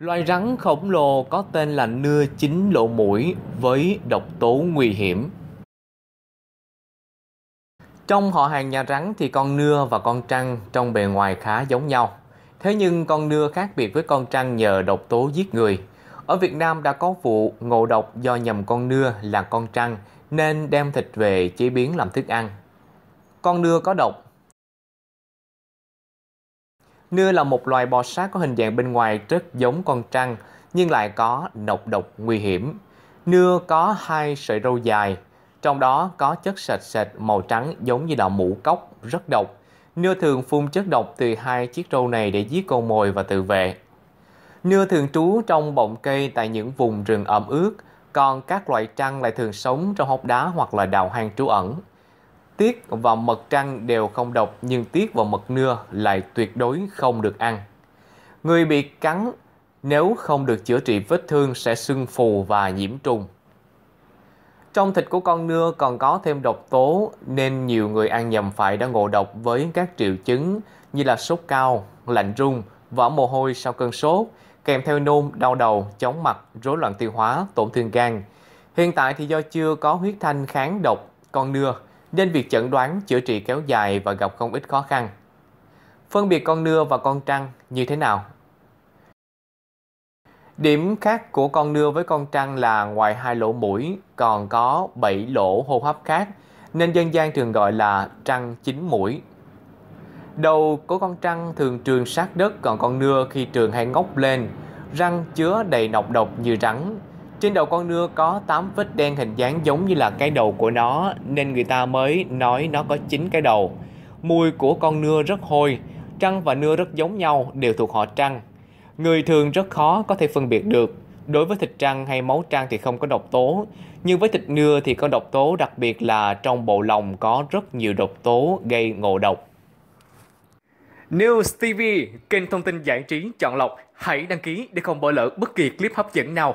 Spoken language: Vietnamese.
Loài rắn khổng lồ có tên là nưa chín lỗ mũi với độc tố nguy hiểm. Trong họ hàng nhà rắn thì con nưa và con trăng trong bề ngoài khá giống nhau. Thế nhưng con nưa khác biệt với con trăng nhờ độc tố giết người. Ở Việt Nam đã có vụ ngộ độc do nhầm con nưa là con trăng nên đem thịt về chế biến làm thức ăn. Con nưa có độc Nưa là một loài bò sát có hình dạng bên ngoài rất giống con trăng, nhưng lại có nọc độc nguy hiểm. Nưa có hai sợi râu dài, trong đó có chất sệt sệt màu trắng giống như là mũ cốc, rất độc. Nưa thường phun chất độc từ hai chiếc râu này để giết con mồi và tự vệ. Nưa thường trú trong bọng cây tại những vùng rừng ẩm ướt, còn các loại trăng lại thường sống trong hốc đá hoặc là đào hang trú ẩn. Tiết và mật trăng đều không độc nhưng tiết và mật nưa lại tuyệt đối không được ăn. Người bị cắn nếu không được chữa trị vết thương sẽ sưng phù và nhiễm trùng. Trong thịt của con nưa còn có thêm độc tố nên nhiều người ăn nhầm phải đã ngộ độc với các triệu chứng như là sốt cao, lạnh run, vỡ mồ hôi sau cơn sốt, kèm theo nôn, đau đầu, chóng mặt, rối loạn tiêu hóa, tổn thương gan. Hiện tại thì do chưa có huyết thanh kháng độc con nưa nên việc chẩn đoán, chữa trị kéo dài và gặp không ít khó khăn. Phân biệt con nưa và con trăng như thế nào? Điểm khác của con nưa với con trăng là ngoài hai lỗ mũi còn có 7 lỗ hô hấp khác, nên dân gian thường gọi là trăng chín mũi. Đầu của con trăng thường trường sát đất còn con nưa khi trường hay ngóc lên, răng chứa đầy nọc độc như rắn, trên đầu con nưa có 8 vết đen hình dáng giống như là cái đầu của nó nên người ta mới nói nó có 9 cái đầu. Mùi của con nưa rất hôi, trăng và nưa rất giống nhau đều thuộc họ trăng. Người thường rất khó có thể phân biệt được. Đối với thịt trăng hay máu trăng thì không có độc tố, nhưng với thịt nưa thì có độc tố đặc biệt là trong bộ lòng có rất nhiều độc tố gây ngộ độc. News TV, kênh thông tin giải trí chọn lọc. Hãy đăng ký để không bỏ lỡ bất kỳ clip hấp dẫn nào.